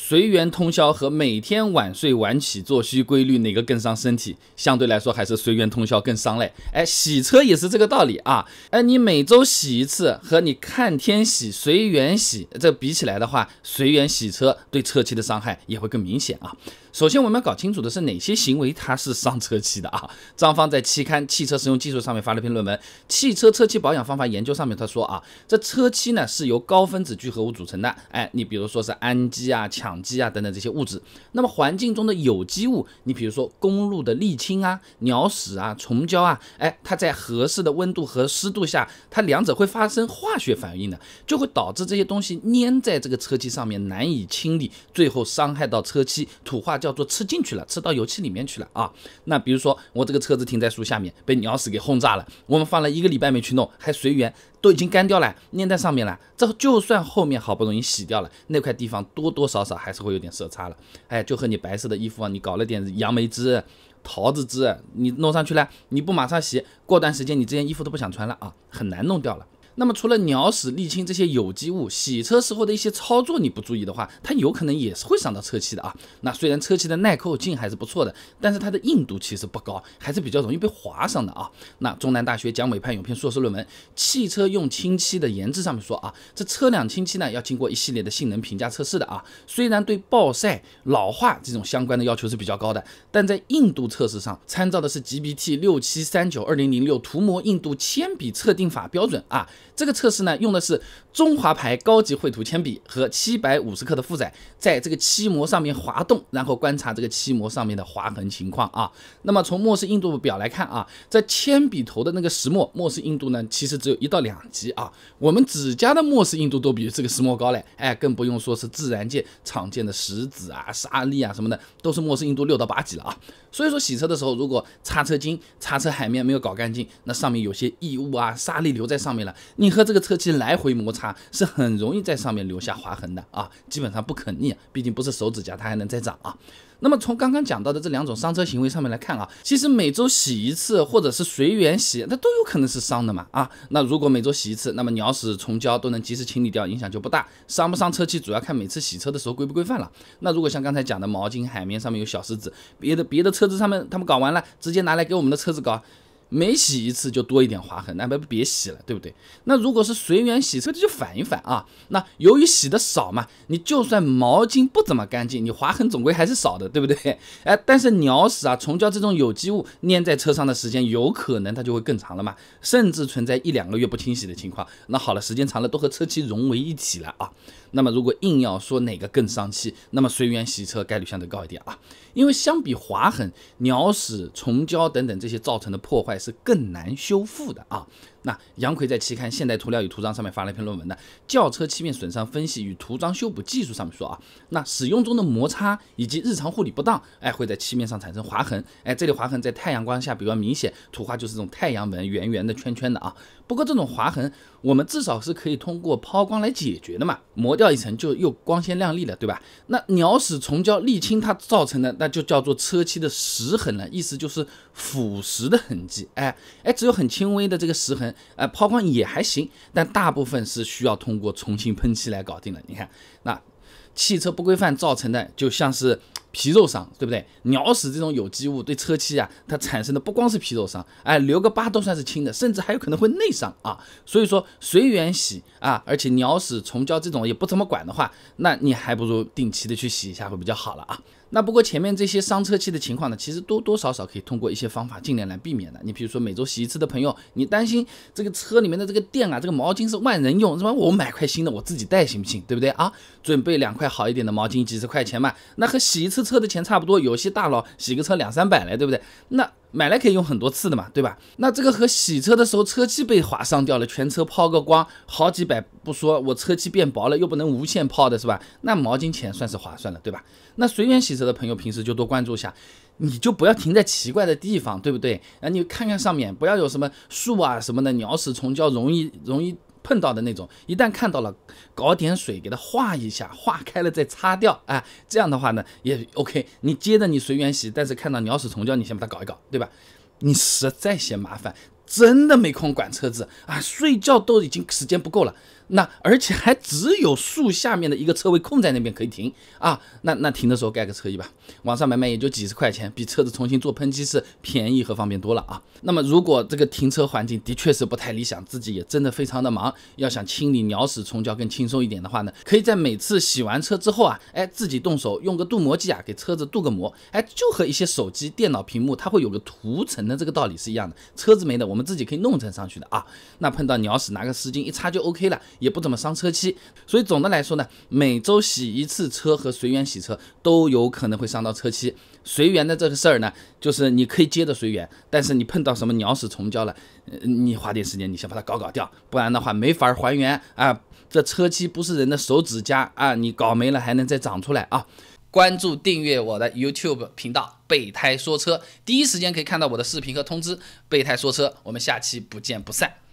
随缘通宵和每天晚睡晚起作息规律哪个更伤身体？相对来说，还是随缘通宵更伤嘞。哎，洗车也是这个道理啊。哎，你每周洗一次和你看天洗、随缘洗这比起来的话，随缘洗车对车漆的伤害也会更明显啊。首先，我们要搞清楚的是哪些行为它是伤车漆的啊？张芳在期刊《汽车实用技术》上面发了篇论文，《汽车车漆保养方法研究》上面他说啊，这车漆呢是由高分子聚合物组成的，哎，你比如说是氨基啊、羟基啊等等这些物质。那么环境中的有机物，你比如说公路的沥青啊、鸟屎啊、虫胶啊，哎，它在合适的温度和湿度下，它两者会发生化学反应的，就会导致这些东西粘在这个车漆上面，难以清理，最后伤害到车漆。土化。叫做吃进去了，吃到油漆里面去了啊！那比如说我这个车子停在树下面，被鸟屎给轰炸了。我们放了一个礼拜没去弄，还随缘都已经干掉了，粘在上面了。这就算后面好不容易洗掉了，那块地方多多少少还是会有点色差了。哎，就和你白色的衣服，啊，你搞了点杨梅汁、桃子汁，你弄上去了，你不马上洗，过段时间你这件衣服都不想穿了啊，很难弄掉了。那么除了鸟屎、沥青这些有机物，洗车时候的一些操作你不注意的话，它有可能也是会伤到车漆的啊。那虽然车漆的耐扣性还是不错的，但是它的硬度其实不高，还是比较容易被划伤的啊。那中南大学蒋伟派有篇硕士论文《汽车用清漆的研制》上面说啊，这车辆清漆呢要经过一系列的性能评价测试的啊。虽然对暴晒、老化这种相关的要求是比较高的，但在硬度测试上参照的是 GBT 六七三九二零零六涂膜硬度铅笔测定法标准啊。这个测试呢，用的是中华牌高级绘图铅笔和七百五十克的负载，在这个漆膜上面滑动，然后观察这个漆膜上面的划痕情况啊。那么从墨氏硬度表来看啊，在铅笔头的那个石墨墨氏硬度呢，其实只有一到两级啊。我们指甲的墨氏硬度都比这个石墨高嘞，哎，更不用说是自然界常见的石子啊、沙粒啊什么的，都是墨氏硬度六到八级了啊。所以说洗车的时候，如果擦车巾、擦车海绵没有搞干净，那上面有些异物啊、沙粒留在上面了。你和这个车漆来回摩擦是很容易在上面留下划痕的啊，基本上不可逆毕竟不是手指甲，它还能再长啊。那么从刚刚讲到的这两种伤车行为上面来看啊，其实每周洗一次或者是随缘洗，那都有可能是伤的嘛啊。那如果每周洗一次，那么鸟屎虫胶都能及时清理掉，影响就不大。伤不伤车漆主要看每次洗车的时候规不规范了。那如果像刚才讲的毛巾海绵上面有小石子，别的别的车子上面他们搞完了，直接拿来给我们的车子搞。每洗一次就多一点划痕，那不别洗了，对不对？那如果是随缘洗车，那就反一反啊。那由于洗的少嘛，你就算毛巾不怎么干净，你划痕总归还是少的，对不对？哎，但是鸟屎啊、虫胶这种有机物粘在车上的时间，有可能它就会更长了嘛，甚至存在一两个月不清洗的情况。那好了，时间长了都和车漆融为一体了啊。那么，如果硬要说哪个更伤漆，那么随缘洗车概率相对高一点啊，因为相比划痕、鸟屎、虫胶等等这些造成的破坏是更难修复的啊。那杨奎在期刊《现代涂料与涂装》上面发了一篇论文的《轿车漆面损伤分析与涂装修补技术》上面说啊，那使用中的摩擦以及日常护理不当，哎，会在漆面上产生划痕，哎，这里划痕在太阳光下比较明显，涂画就是这种太阳纹，圆圆的圈圈的啊。不过这种划痕我们至少是可以通过抛光来解决的嘛，磨。掉一层就又光鲜亮丽了，对吧？那鸟屎虫胶沥青它造成的，那就叫做车漆的蚀痕了，意思就是腐蚀的痕迹。哎哎，只有很轻微的这个蚀痕，哎，抛光也还行，但大部分是需要通过重新喷漆来搞定的。你看，那汽车不规范造成的，就像是。皮肉伤，对不对？鸟屎这种有机物对车漆啊，它产生的不光是皮肉伤，哎，留个疤都算是轻的，甚至还有可能会内伤啊。所以说，随缘洗啊，而且鸟屎、虫胶这种也不怎么管的话，那你还不如定期的去洗一下，会比较好了啊。那不过前面这些伤车漆的情况呢，其实多多少少可以通过一些方法尽量来避免的。你比如说每周洗一次的朋友，你担心这个车里面的这个垫啊，这个毛巾是万人用是吧？我买块新的我自己带行不行？对不对啊？准备两块好一点的毛巾，几十块钱嘛，那和洗一次车的钱差不多。有些大佬洗个车两三百嘞，对不对？那。买来可以用很多次的嘛，对吧？那这个和洗车的时候车漆被划伤掉了，全车抛个光，好几百不说，我车漆变薄了又不能无限抛的，是吧？那毛巾钱算是划算了，对吧？那随便洗车的朋友平时就多关注一下，你就不要停在奇怪的地方，对不对？啊，你看看上面不要有什么树啊什么的，鸟屎虫胶容易容易。碰到的那种，一旦看到了，搞点水给它化一下，化开了再擦掉，哎，这样的话呢也 OK。你接着你随缘洗，但是看到鸟屎虫胶，你先把它搞一搞，对吧？你实在嫌麻烦，真的没空管车子啊，睡觉都已经时间不够了。那而且还只有树下面的一个车位空在那边可以停啊，那那停的时候盖个车衣吧，网上买卖也就几十块钱，比车子重新做喷漆是便宜和方便多了啊。那么如果这个停车环境的确是不太理想，自己也真的非常的忙，要想清理鸟屎虫胶更轻松一点的话呢，可以在每次洗完车之后啊，哎，自己动手用个镀膜剂啊，给车子镀个膜，哎，就和一些手机、电脑屏幕它会有个涂层的这个道理是一样的。车子没的，我们自己可以弄成上去的啊。那碰到鸟屎，拿个湿巾一擦就 OK 了。也不怎么伤车漆，所以总的来说呢，每周洗一次车和随缘洗车都有可能会伤到车漆。随缘的这个事儿呢，就是你可以接着随缘，但是你碰到什么鸟屎虫胶了，你花点时间，你先把它搞搞掉，不然的话没法还原啊。这车漆不是人的手指甲啊，你搞没了还能再长出来啊。关注订阅我的 YouTube 频道“备胎说车”，第一时间可以看到我的视频和通知。备胎说车，我们下期不见不散。